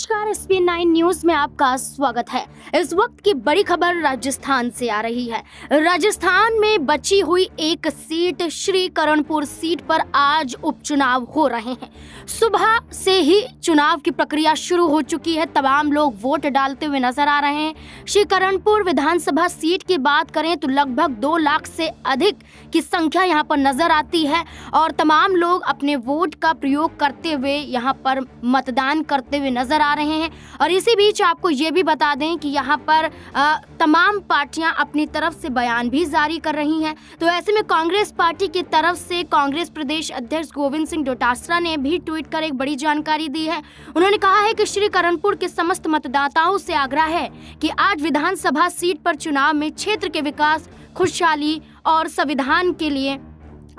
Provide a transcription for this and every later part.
नमस्कार S P nine news में आपका स्वागत है इस वक्त की बड़ी खबर राजस्थान से आ रही है राजस्थान में बची हुई एक सीट श्री करणपुर सीट पर आज उपचुनाव हो रहे हैं सुबह से ही चुनाव की प्रक्रिया शुरू हो चुकी है तमाम लोग वोट डालते हुए नजर आ रहे हैं श्री करणपुर विधानसभा सीट की बात करें तो लगभग दो लाख से अधिक की संख्या यहाँ पर नजर आती है और तमाम लोग अपने वोट का प्रयोग करते हुए यहाँ पर मतदान करते हुए नजर आ जा रहे हैं और इसी बीच आपको ये भी बता दें कि यहाँ पर तमाम पार्टियाँ अपनी तरफ से बयान भी जारी कर रही हैं तो ऐसे में कांग्रेस पार्टी की तरफ से कांग्रेस प्रदेश अध्यक्ष गोविंद सिंह डोटासरा ने भी ट्वीट कर एक बड़ी जानकारी दी है उन्होंने कहा है कि श्री करणपुर के समस्त मतदाताओं से आग्रह है कि आज विधानसभा सीट पर चुनाव में क्षेत्र के विकास खुशहाली और संविधान के लिए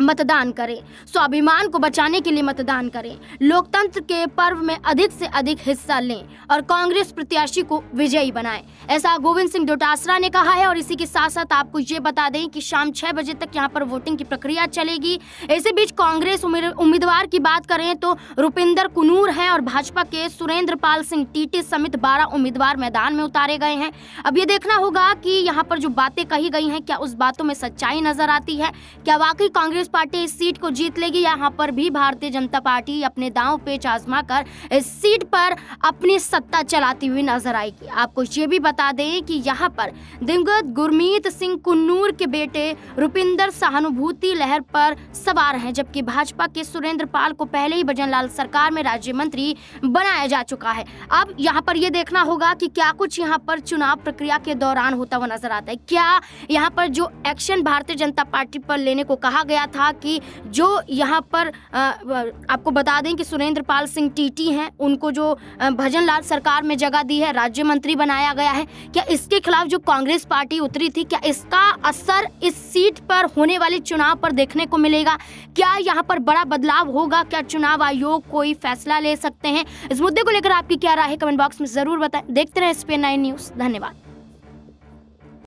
मतदान करें स्वाभिमान को बचाने के लिए मतदान करें लोकतंत्र के पर्व में अधिक से अधिक हिस्सा लें और कांग्रेस प्रत्याशी को विजयी बनाएं ऐसा गोविंद सिंह डोटासरा ने कहा है और इसी के साथ साथ आपको ये बता दें कि शाम छह बजे तक यहाँ पर वोटिंग की प्रक्रिया चलेगी इसी बीच कांग्रेस उम्मीदवार की बात करें तो रुपिंदर कुनूर है और भाजपा के सुरेंद्र पाल सिंह टीटी समेत बारह उम्मीदवार मैदान में उतारे गए हैं अब ये देखना होगा कि यहाँ पर जो बातें कही गई हैं क्या उस बातों में सच्चाई नजर आती है क्या वाकई कांग्रेस पार्टी इस सीट को जीत लेगी यहाँ पर भी भारतीय जनता पार्टी अपने दांव पे चाजमा कर इस सीट पर अपनी सत्ता चलाती हुई नजर आएगी आपको ये भी बता दें कि यहाँ पर दिवंगत गुरमीत सिंह कुन्नूर के बेटे रुपिंदर सहानुभूति लहर पर सवार हैं जबकि भाजपा के सुरेंद्र पाल को पहले ही भजन सरकार में राज्य मंत्री बनाया जा चुका है अब यहाँ पर यह देखना होगा कि क्या कुछ यहाँ पर चुनाव प्रक्रिया के दौरान होता हुआ नजर आता है क्या यहाँ पर जो एक्शन भारतीय जनता पार्टी पर लेने को कहा गया था कि जो यहाँ पर आपको बता दें कि सुरेंद्र पाल सिंह टीटी हैं उनको जो भजन लाल सरकार में जगह दी है राज्य मंत्री बनाया गया है क्या इसके खिलाफ जो कांग्रेस पार्टी उतरी थी क्या इसका असर इस सीट पर होने वाले चुनाव पर देखने को मिलेगा क्या यहाँ पर बड़ा बदलाव होगा क्या चुनाव आयोग कोई फैसला ले सकते हैं इस मुद्दे को लेकर आपकी क्या राय है कमेंट बॉक्स में जरूर बताएं देखते रहे नाइन न्यूज धन्यवाद